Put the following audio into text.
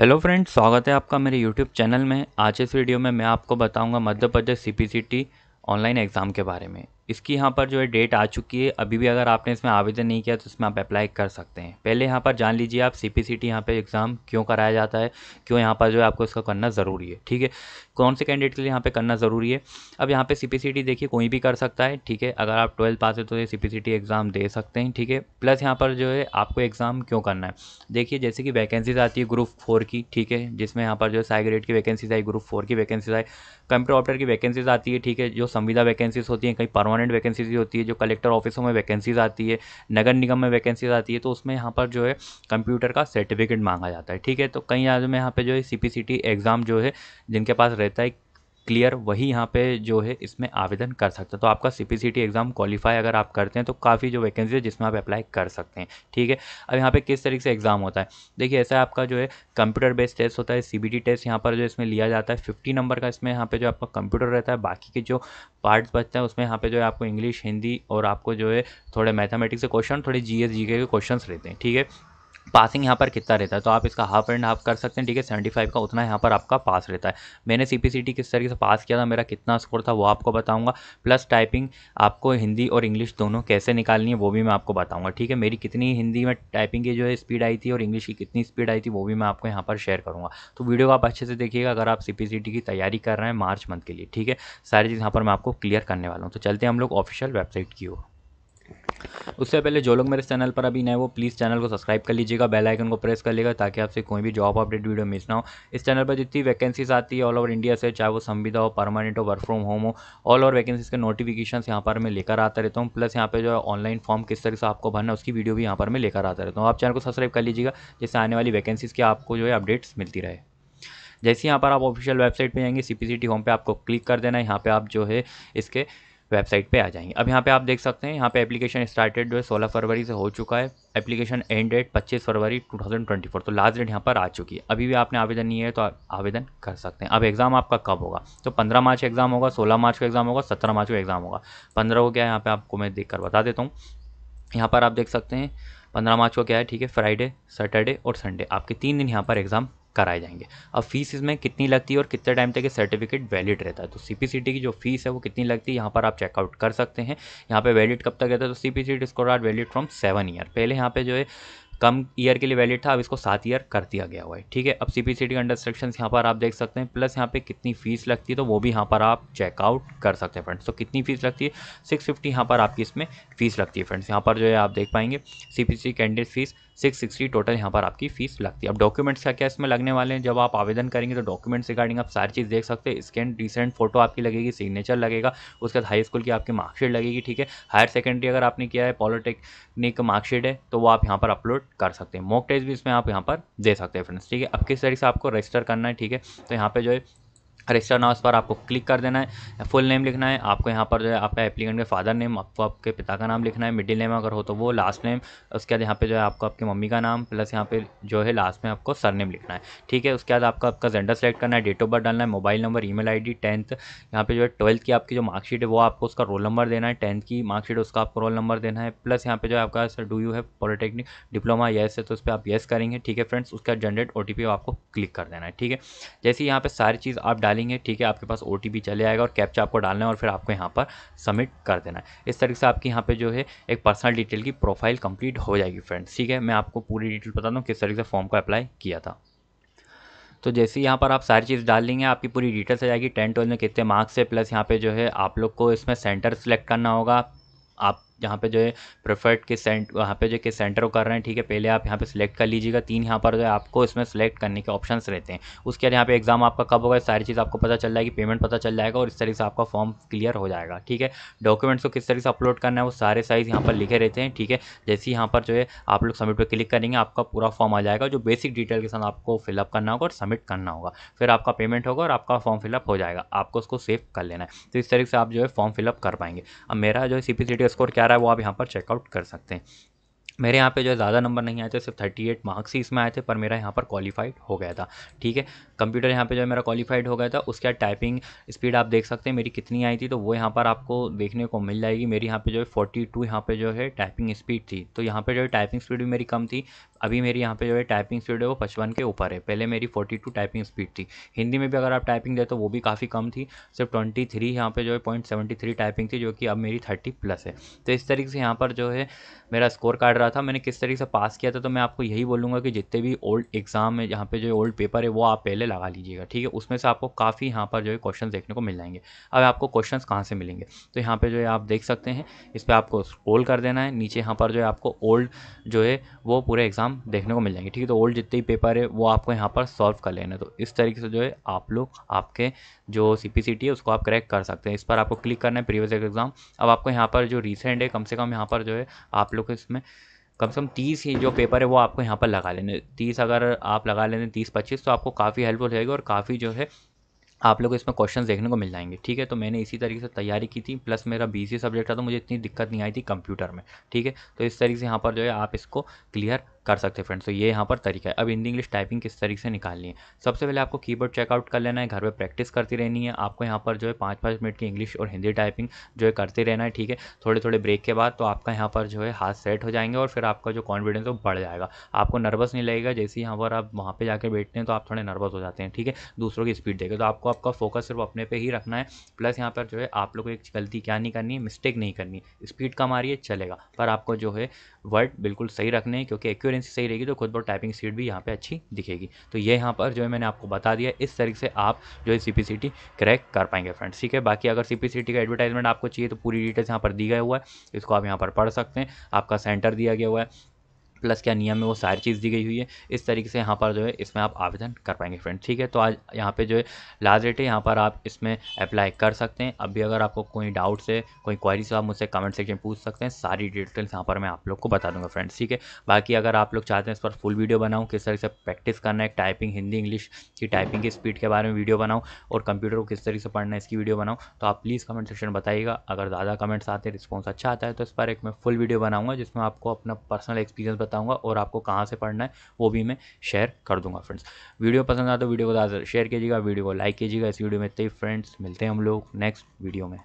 hello friends स्वागत है आपका मेरे यूट्यूब चैनल में आज इस वीडियो में मैं आपको बताऊंगा मध्य प्रदेश सी ऑनलाइन एग्ज़ाम के बारे में इसकी यहाँ पर जो है डेट आ चुकी है अभी भी अगर आपने इसमें आवेदन नहीं किया तो इसमें आप अप्लाई कर सकते हैं पहले यहाँ पर जान लीजिए आप सी पी सी टी यहाँ पर एग्ज़ाम क्यों कराया जाता है क्यों यहाँ पर जो है आपको इसका करना ज़रूरी है ठीक है कौन से कैंडिडेट के लिए यहाँ पर करना ज़रूरी है अब यहाँ पर सी पी सी टी देखिए कोई भी कर सकता है ठीक है अगर आप ट्वेल्थ पास है तो ये C P C T exam दे सकते हैं ठीक है प्लस यहाँ पर जो है आपको एग्ज़ाम क्यों करना है देखिए जैसे कि वैकेंसीज आती है ग्रुप फोर की ठीक है जिसमें यहाँ पर जो है साई ग्रेड की वैकेंसीज आई ग्रुप फोर की वैकेंसीज आई कंप्यूटर ऑपरेटर की वैकेंसीज आती है ठीक है जो संविदा वैकेंसीज होती हैं कहीं परमानेंट परमानेंट वैकेंसीज होती है जो कलेक्टर ऑफिसों में वैकेंसीज आती है नगर निगम में वैकेंसीज आती है तो उसमें यहाँ पर जो है कंप्यूटर का सर्टिफिकेट मांगा जाता है ठीक है तो कई आज में यहाँ पर जो है सी एग्ज़ाम जो है जिनके पास रहता है क्लियर वही यहाँ पे जो है इसमें आवेदन कर सकते हैं तो आपका सी पी एग्ज़ाम क्वालिफाई अगर आप करते हैं तो काफ़ी जो वैकेंसी है जिसमें आप अप्लाई कर सकते हैं ठीक है अब यहाँ पे किस तरीके से एग्ज़ाम होता है देखिए ऐसा आपका जो है कंप्यूटर बेस्ड टेस्ट होता है सी टेस्ट यहाँ पर जो इसमें लिया जाता है फिफ्टी नंबर का इसमें यहाँ पर जो आपका कंप्यूटर रहता है बाकी के जो पार्ट्स बचते हैं उसमें यहाँ पर जो है आपको इंग्लिश हिंदी और आपको जो है थोड़े मैथमेटिक्स के क्वेश्चन थोड़े जी एस जी के क्वेश्चन रहते हैं ठीक है पासिंग यहाँ पर कितना रहता है तो आप इसका हाफ एंड हाफ कर सकते हैं ठीक है सेवेंटी फाइव का उतना यहाँ पर आपका पास रहता है मैंने सी किस तरीके से पास किया था मेरा कितना स्कोर था वो आपको बताऊँगा प्लस टाइपिंग आपको हिंदी और इंग्लिश दोनों कैसे निकालनी है वो भी मैं आपको बताऊँगा ठीक है मेरी कितनी हिंदी में टाइपिंग की जो है स्पीड आई थी और इंग्लिश की कितनी स्पीड आई थी वो भी मैं आपको यहाँ पर शेयर करूँगा तो वीडियो को आप अच्छे से देखिएगा अगर आप सी की तैयारी कर रहे हैं मार्च मंथ के लिए ठीक है सारी चीज़ यहाँ पर मैं आपको क्लियर करने वाला हूँ तो चलते हैं हम लोग ऑफिशियल वेबसाइट की ओर उससे पहले जो लोग मेरे चैनल पर अभी नए वो प्लीज़ चैनल को सब्सक्राइब कर लीजिएगा बेल आइकन को प्रेस कर लीजिएगा ताकि आपसे कोई भी जॉब अपडेट वीडियो मिस ना हो इस चैनल पर जितनी वैकेंसीज आती है ऑल ओवर इंडिया से चाहे वो संविदा हो परमानेंट हो वर्क फ्रॉम होम हो ऑल ओवर वैकेंसीज के नोटिफिकेशन यहाँ पर मैं लेकर आता रहता हूँ प्लस यहाँ पर जो है ऑनलाइन फॉर्म किस तरह से आपको भरना उसकी वीडियो भी यहाँ पर मैं लेकर आता रहता हूँ आप चैनल को सब्सक्राइब कर लीजिएगा जिससे आने वाली वैकेंसीज़ की आपको जो है अपडेट्स मिलती रहे जैसे यहाँ पर आप ऑफिशियल वेबसाइट पर जाएंगे सी होम पर आपको क्लिक कर देना है यहाँ पर आप जो है इसके वेबसाइट पे आ जाएंगे अब यहाँ पे आप देख सकते हैं यहाँ पे एप्लीकेशन स्टार्टेड जो है सोलह फरवरी से हो चुका है एप्लीकेशन एंड डेट पच्चीस फरवरी 2024 तो लास्ट डेट यहाँ पर आ चुकी है अभी भी आपने आवेदन नहीं है तो आप आवेदन कर सकते हैं अब एग्ज़ाम आपका कब होगा तो पंद्रह मार्च एग्ज़ाम होगा सोलह मार्च को एग्ज़ाम होगा सत्रह मार्च को एग्ज़ाम होगा पंद्रह को क्या है यहाँ पर आपको मैं देख कर बता देता हूँ यहाँ पर आप देख सकते हैं पंद्रह मार्च को क्या है ठीक है फ्राइडे सैटरडे और संडे आपके तीन दिन यहाँ पर एग्ज़ाम कराए जाएंगे अब फीस इसमें कितनी लगती है और कितने टाइम तक ये सर्टिफिकेट वैलिड रहता है तो सी की जो फीस है वो कितनी लगती है यहाँ पर आप चेकआउट कर सकते हैं यहाँ पर वैलिड कब तक रहता है तो C P score are valid from seven year पहले यहाँ पर जो है कम ईयर के लिए वैलिड था अब इसको सात ईयर कर दिया गया हुआ है ठीक है अब सी पी सी टी का इंडस्ट्रक्शन यहाँ पर आप देख सकते हैं प्लस यहाँ पे कितनी फीस लगती है तो वो भी यहाँ पर आप चेकआउट कर सकते हैं फ्रेंड्स तो कितनी फीस लगती है सिक्स फिफ्टी यहाँ पर आपकी इसमें फीस लगती है फ्रेंड्स यहाँ पर जो है आप देख पाएंगे C P C candidate fees six sixty total यहाँ पर आपकी फीस लगती है अब डॉक्यूमेंट्स क्या क्या इसमें लगने वाले हैं जब आप आवेदन करेंगे तो डॉक्यूमेंट्स रिगार्डिंग आप सारी चीज़ देख सकते हैं स्कैन रिसेंट फोटो आपकी लगेगी सिग्नेचर लगेगा उसके बाद हाई स्कूल की आपकी मार्कशीट लगेगी ठीक है हायर सेकेंडरी अगर आपने किया है पॉलिटेक्निक मार्कशीट है तो वो आप यहाँ पर अपलोड कर सकते हैं मॉक टेस्ट भी इसमें आप यहाँ पर दे सकते हैं फ्रेंड्स ठीक है अब किस तरीके से आपको रजिस्टर करना है ठीक है तो यहाँ पर जो है रजिस्टर नाउ पर आपको क्लिक कर देना है फुल नेम लिखना है आपको यहाँ पर जो है आपका एप्लीकेंट के फादर नेम आपको आपके पिता का नाम लिखना है मिडिल नेम अगर हो तो वो लास्ट नेम उसके बाद यहाँ पे जो है आपको आपकी मम्मी का नाम प्लस यहाँ पे जो है लास्ट में आपको सर नेम लिखना है ठीक है उसके बाद आपका आपका जेंडर सेलेक्ट करना है डेट ऑफ बर्थ डालना है mobile number email I D tenth यहाँ पर जो है ट्वेल्थ की आपकी जो मार्कशीट है वो आपको उसका रोल नंबर देना है टेंथ की मार्कशीट उसका आपको रोल नंबर देना है प्लस यहाँ पे जो है आपका सर डू यू है पॉलिटेक्निक डिप्लोमा येस है तो उस पर आप येस करेंगे ठीक है फ्रेंड्स उसका जनरेट ओ टी पी आपको क्लिक कर देना है ठीक है जैसे यहाँ पर सारी चीज़ आप डालेंगे ठीक है आपके पास ओ चले आएगा और कैप्चा आपको डालना है और फिर आपको यहाँ पर सबमिट कर देना है इस तरीके से आपके यहाँ पर जो है एक पर्सनल डिटेल की प्रोफाइल कंप्लीट हो जाएगी फ्रेंड्स ठीक है मैं आपको पूरी डिटेल बता दूँ किस तरीके से फॉर्म को अप्लाई किया था तो जैसे यहाँ पर आप सारी चीज़ डाल लेंगे आपकी पूरी डिटेल्स आ जाएगी टेंथ ट्वेल्थ में कितने मार्क्स है प्लस यहाँ पे जो है आप लोग को इसमें सेंटर सेलेक्ट करना होगा आप जहाँ पे जो है प्रेफर्ड के सेंट वहाँ पे जो कि सेंटर कर रहे हैं ठीक है पहले आप यहाँ पे सिलेक्ट कर लीजिएगा तीन यहाँ पर जो है आपको इसमें सेलेक्ट करने के ऑप्शंस रहते हैं उसके बाद यहाँ पे एग्जाम आपका कब होगा सारी चीज़ आपको पता चल जाएगी पेमेंट पता चल जाएगा और इस तरीके से आपका फॉर्म क्लियर हो जाएगा ठीक है डॉक्यूमेंट्स को किस तरीके से अपलोड करना है वो सारे साइज़ यहाँ पर लिखे रहते हैं ठीक है जैसे ही यहाँ पर जो है आप लोग सबमिट पर क्लिक करेंगे आपका पूरा फॉर्म आ जाएगा जो बेसिक डिटेल के साथ आपको फिलअप करना होगा और सबमिट करना होगा फिर आपका पेमेंट होगा और आपका फॉर्म फिलअप हो जाएगा आपको उसको सेव कर लेना है तो इस तरीके से आप जो है फॉर्म फिलअप कर पाएंगे अब मेरा जो है सी स्कोर क्या रहा है वो आप यहाँ पर चेकआउट कर सकते हैं मेरे यहाँ पे जो है ज़्यादा नंबर नहीं आए थे सिर्फ थर्टी एट मार्क्स ही इसमें आए थे पर मेरा यहाँ पर क्वालिफाइड हो गया था ठीक है कंप्यूटर यहाँ पे जो है मेरा क्वालिफाइड हो गया था उसके बाद टाइपिंग स्पीड आप देख सकते हैं मेरी कितनी आई थी तो वो यहाँ पर आपको देखने को मिल जाएगी मेरी यहाँ पे जो है फोर्टी टू यहाँ पर जो है टाइपिंग स्पीड थी तो यहाँ पर जो है टाइपिंग स्पीड भी मेरी कम थी अभी मेरी यहाँ पर जो है टाइपिंग स्पीड है वो पचपन के ऊपर है पहले मेरी फोर्टी टू टाइपिंग स्पीड थी हिंदी में भी अगर आप टाइपिंग दे तो वो भी काफ़ी कम थी सिर्फ ट्वेंटी थ्री यहाँ पर जो है पॉइंट सेवेंटी थ्री टाइपिंग थी जो कि अब मेरी थर्टी प्लस है तो इस तरीके से यहाँ पर जो है मेरा स्कोर कार्ड रहा रहा था मैंने किस तरीके से पास किया था तो मैं आपको यही बोलूँगा कि जितने भी ओल्ड एग्ज़ाम है यहाँ पे जो ओल्ड पेपर है वो आप पहले लगा लीजिएगा ठीक है उसमें से आपको काफ़ी यहाँ पर जो है क्वेश्चन देखने को मिल जाएंगे अब आपको क्वेश्चन कहाँ से मिलेंगे तो यहाँ पर जो है आप देख सकते हैं इस पर आपको स्क्रोल कर देना है नीचे यहाँ पर जो है आपको ओल्ड जो है वो पूरे एग्ज़ाम देखने को मिल जाएंगे ठीक है तो ओल्ड जितने भी पेपर है वो आपको यहाँ पर सॉल्व कर लेना है तो इस तरीके से जो है आप लोग आपके जो सी है उसको आप क्रैक कर सकते हैं इस पर आपको क्लिक करना है प्रीवियस एग्ज़ाम अब आपको यहाँ पर जो रिसेंट है कम से कम यहाँ पर जो है आप लोग इसमें कम से कम तीस ही जो पेपर है वो आपको यहाँ पर लगा लेने तीस अगर आप लगा लेने तीस पच्चीस तो आपको काफ़ी हेल्पफुल रहेगी और काफ़ी जो है आप लोग इसमें क्वेश्चन देखने को मिल जाएंगे ठीक है तो मैंने इसी तरीके से तैयारी की थी प्लस मेरा बी सब्जेक्ट था तो मुझे इतनी दिक्कत नहीं आई थी कंप्यूटर में ठीक है तो इस तरीके से यहाँ पर जो है आप इसको क्लियर कर सकते हैं फ्रेंड्स तो ये यहाँ पर तरीका है अब हिंदी इंग्लिश टाइपिंग किस तरीके से निकालनी है सबसे पहले आपको कीबोर्ड चेकआउट कर लेना है घर पर प्रैक्टिस करती रहनी है आपको यहाँ पर जो है पाँच पाँच मिनट की इंग्लिश और हिंदी टाइपिंग जो है करते रहना है ठीक है थोड़े थोड़े ब्रेक के बाद तो आपका यहाँ पर जो है हाथ सेट हो जाएंगे और फिर आपका जो कॉन्फिडेंस है वो बढ़ जाएगा आपको नर्वस नहीं लगेगा जैसे ही यहाँ पर आप वहाँ पर जाकर बैठते हैं तो आप थोड़े नर्वस हो जाते हैं ठीक है दूसरों की स्पीड देखें तो आपको आपका फोकस सिर्फ अपने पर ही रखना है प्लस यहाँ पर जो है आप लोग को एक गलती क्या नहीं करनी है मिस्टेक नहीं करनी स्पीड कम आ रही है चलेगा पर आपको जो है वर्ड बिल्कुल सही रखने हैं क्योंकि एक्यूरेंस एक्सपीरियंस सही रहेगी तो खुद बहुत टाइपिंग स्पीड भी यहाँ पे अच्छी दिखेगी तो ये यहाँ पर जो है मैंने आपको बता दिया इस तरीके से आप जो है सी क्रैक कर पाएंगे फ्रेंड्स ठीक है बाकी अगर सी का एडवर्टाइजमेंट आपको चाहिए तो पूरी डिटेल्स यहाँ पर दी गई हुआ है इसको आप यहाँ पर पढ़ सकते हैं आपका सेंटर दिया गया हुआ है प्लस क्या नियम है वो सारी चीज़ दी गई हुई है इस तरीके से यहाँ पर जो है इसमें आप आवेदन कर पाएंगे फ्रेंड ठीक है तो आज यहाँ पे जो है लास्ट डेट है यहाँ पर आप इसमें अप्लाई कर सकते हैं अभी अगर आपको कोई डाउट्स है कोई क्वारीज आप मुझसे कमेंट सेक्शन में पूछ सकते हैं सारी डिटेल्स यहाँ पर मैं आप लोग को बता दूंगा फ्रेंड्स ठीक है बाकी अगर आप लोग चाहते हैं इस पर फुल वीडियो बनाऊँ किस तरीके से प्रैक्टिस करना है टाइपिंग हिंदी इंग्लिश की टाइपिंग की स्पीड के बारे में वीडियो बनाऊँ और कंप्यूटर को किस तरीके से पढ़ना है इसकी वीडियो बनाऊँ तो आप प्लीज़ कमेंट सेक्शन बताइएगा अगर ज़्यादा कमेंट्स आते हैं रिस्पॉन्स अच्छा आता है तो इस पर एक मैं फुल वीडियो बनाऊँगा जिसमें आपको अपना पर्सनल एक्सपीरियंस बताऊँगा और आपको कहाँ से पढ़ना है वो भी मैं शेयर कर दूँगा फ्रेंड्स वीडियो पसंद आए तो वीडियो को ज़्यादा शेयर कीजिएगा वीडियो को लाइक कीजिएगा इस वीडियो में इतने फ्रेंड्स मिलते हैं हम लोग नेक्स्ट वीडियो में